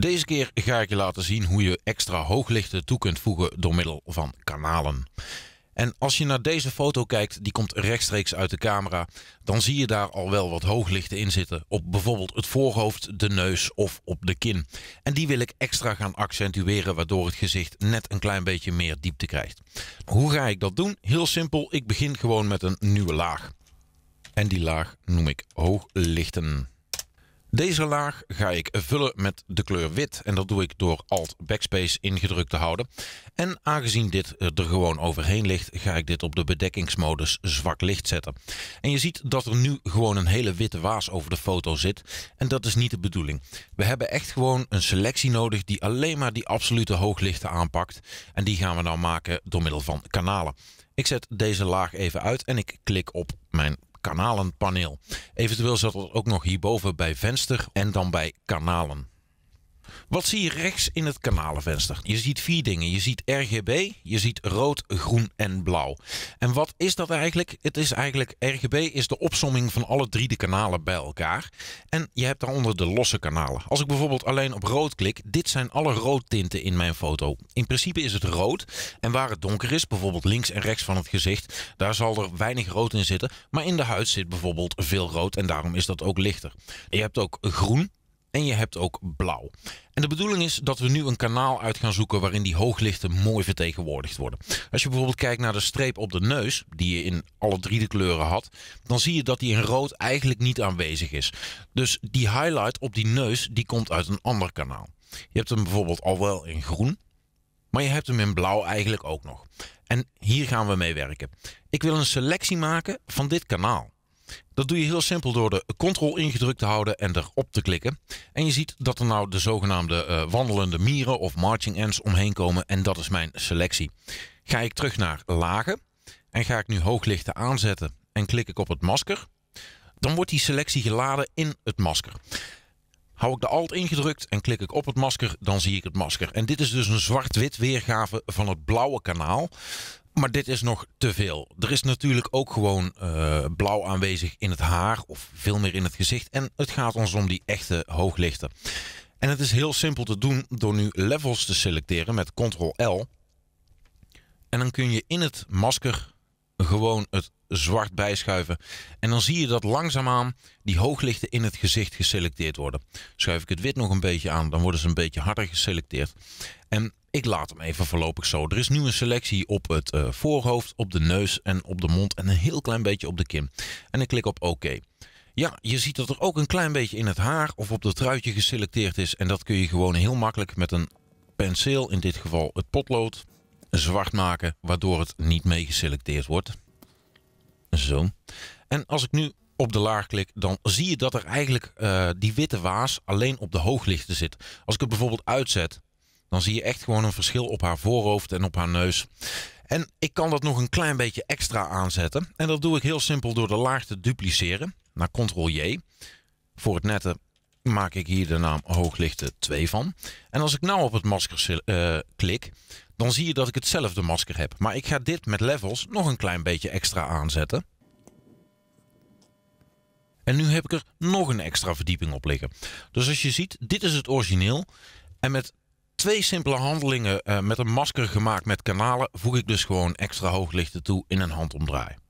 Deze keer ga ik je laten zien hoe je extra hooglichten toe kunt voegen door middel van kanalen. En als je naar deze foto kijkt, die komt rechtstreeks uit de camera, dan zie je daar al wel wat hooglichten in zitten. Op bijvoorbeeld het voorhoofd, de neus of op de kin. En die wil ik extra gaan accentueren, waardoor het gezicht net een klein beetje meer diepte krijgt. Hoe ga ik dat doen? Heel simpel, ik begin gewoon met een nieuwe laag. En die laag noem ik hooglichten. Deze laag ga ik vullen met de kleur wit en dat doe ik door Alt Backspace ingedrukt te houden. En aangezien dit er gewoon overheen ligt, ga ik dit op de bedekkingsmodus zwak licht zetten. En je ziet dat er nu gewoon een hele witte waas over de foto zit en dat is niet de bedoeling. We hebben echt gewoon een selectie nodig die alleen maar die absolute hooglichten aanpakt en die gaan we dan nou maken door middel van kanalen. Ik zet deze laag even uit en ik klik op mijn kanalenpaneel. Eventueel zat het ook nog hierboven bij venster en dan bij kanalen. Wat zie je rechts in het kanalenvenster? Je ziet vier dingen. Je ziet RGB, je ziet rood, groen en blauw. En wat is dat eigenlijk? Het is eigenlijk RGB is de opsomming van alle drie de kanalen bij elkaar. En je hebt daaronder de losse kanalen. Als ik bijvoorbeeld alleen op rood klik, dit zijn alle roodtinten in mijn foto. In principe is het rood. En waar het donker is, bijvoorbeeld links en rechts van het gezicht, daar zal er weinig rood in zitten. Maar in de huid zit bijvoorbeeld veel rood en daarom is dat ook lichter. Je hebt ook groen, en je hebt ook blauw. En de bedoeling is dat we nu een kanaal uit gaan zoeken waarin die hooglichten mooi vertegenwoordigd worden. Als je bijvoorbeeld kijkt naar de streep op de neus, die je in alle drie de kleuren had, dan zie je dat die in rood eigenlijk niet aanwezig is. Dus die highlight op die neus, die komt uit een ander kanaal. Je hebt hem bijvoorbeeld al wel in groen, maar je hebt hem in blauw eigenlijk ook nog. En hier gaan we mee werken. Ik wil een selectie maken van dit kanaal. Dat doe je heel simpel door de Ctrl ingedrukt te houden en erop te klikken. En je ziet dat er nou de zogenaamde uh, wandelende mieren of marching ends omheen komen en dat is mijn selectie. Ga ik terug naar lagen en ga ik nu hooglichten aanzetten en klik ik op het masker. Dan wordt die selectie geladen in het masker. Hou ik de Alt ingedrukt en klik ik op het masker, dan zie ik het masker. En dit is dus een zwart-wit weergave van het blauwe kanaal. Maar dit is nog te veel. Er is natuurlijk ook gewoon eh, blauw aanwezig in het haar of veel meer in het gezicht. En het gaat ons om die echte hooglichten. En het is heel simpel te doen door nu levels te selecteren met Ctrl-L. En dan kun je in het masker gewoon het zwart bijschuiven. En dan zie je dat langzaamaan die hooglichten in het gezicht geselecteerd worden. Schuif ik het wit nog een beetje aan, dan worden ze een beetje harder geselecteerd. En ik laat hem even voorlopig zo. Er is nu een selectie op het eh, voorhoofd, op de neus en op de mond en een heel klein beetje op de kin. En ik klik op oké. OK. Ja, je ziet dat er ook een klein beetje in het haar of op het truitje geselecteerd is. En dat kun je gewoon heel makkelijk met een penseel, in dit geval het potlood, zwart maken, waardoor het niet mee geselecteerd wordt. Zo. En als ik nu op de laag klik, dan zie je dat er eigenlijk eh, die witte waas alleen op de hooglichten zit. Als ik het bijvoorbeeld uitzet, dan zie je echt gewoon een verschil op haar voorhoofd en op haar neus. En ik kan dat nog een klein beetje extra aanzetten. En dat doe ik heel simpel door de laag te dupliceren naar Ctrl-J. Voor het nette maak ik hier de naam hooglichten 2 van. En als ik nou op het masker eh, klik, dan zie je dat ik hetzelfde masker heb. Maar ik ga dit met levels nog een klein beetje extra aanzetten. En nu heb ik er nog een extra verdieping op liggen. Dus als je ziet, dit is het origineel. En met twee simpele handelingen eh, met een masker gemaakt met kanalen voeg ik dus gewoon extra hooglichten toe in een handomdraai.